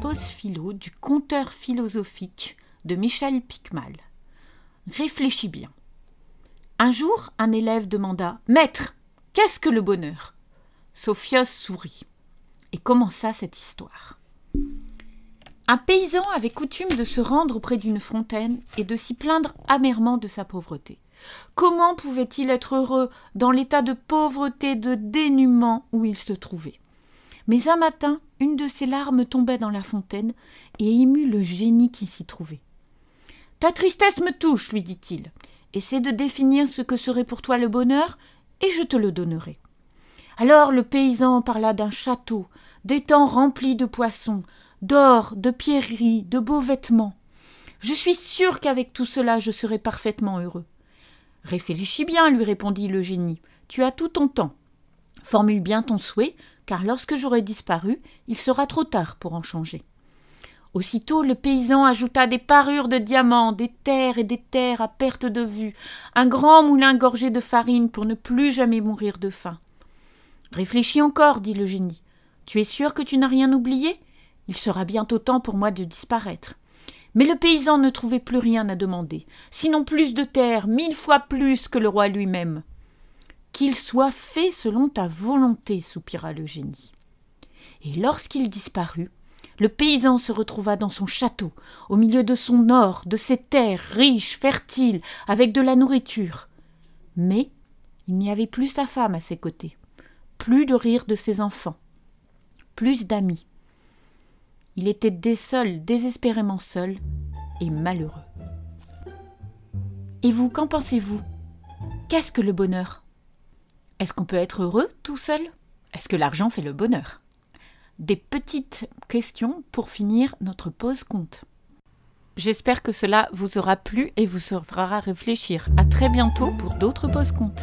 post philo du conteur philosophique de Michel Picmal. Réfléchis bien. Un jour, un élève demanda Maître, qu'est-ce que le bonheur Sophios sourit et commença cette histoire. Un paysan avait coutume de se rendre auprès d'une fontaine et de s'y plaindre amèrement de sa pauvreté. Comment pouvait-il être heureux dans l'état de pauvreté, de dénuement où il se trouvait mais un matin, une de ses larmes tombait dans la fontaine et émut le génie qui s'y trouvait. Ta tristesse me touche, lui dit-il. Essaie de définir ce que serait pour toi le bonheur, et je te le donnerai. Alors le paysan parla d'un château, d'étangs remplis de poissons, d'or, de pierreries, de beaux vêtements. Je suis sûr qu'avec tout cela je serai parfaitement heureux. Réfléchis bien, lui répondit le génie. Tu as tout ton temps. Formule bien ton souhait, car lorsque j'aurai disparu, il sera trop tard pour en changer. Aussitôt le paysan ajouta des parures de diamants, des terres et des terres à perte de vue, un grand moulin gorgé de farine pour ne plus jamais mourir de faim. Réfléchis encore, dit le génie. Tu es sûr que tu n'as rien oublié? Il sera bientôt temps pour moi de disparaître. Mais le paysan ne trouvait plus rien à demander, sinon plus de terres, mille fois plus que le roi lui même. Qu'il soit fait selon ta volonté, soupira le génie. Et lorsqu'il disparut, le paysan se retrouva dans son château, au milieu de son or, de ses terres riches, fertiles, avec de la nourriture. Mais il n'y avait plus sa femme à ses côtés, plus de rire de ses enfants, plus d'amis. Il était des seul, désespérément seul et malheureux. Et vous, qu'en pensez-vous Qu'est-ce que le bonheur est-ce qu'on peut être heureux tout seul Est-ce que l'argent fait le bonheur Des petites questions pour finir notre pause compte. J'espère que cela vous aura plu et vous à réfléchir. À très bientôt pour d'autres pauses comptes.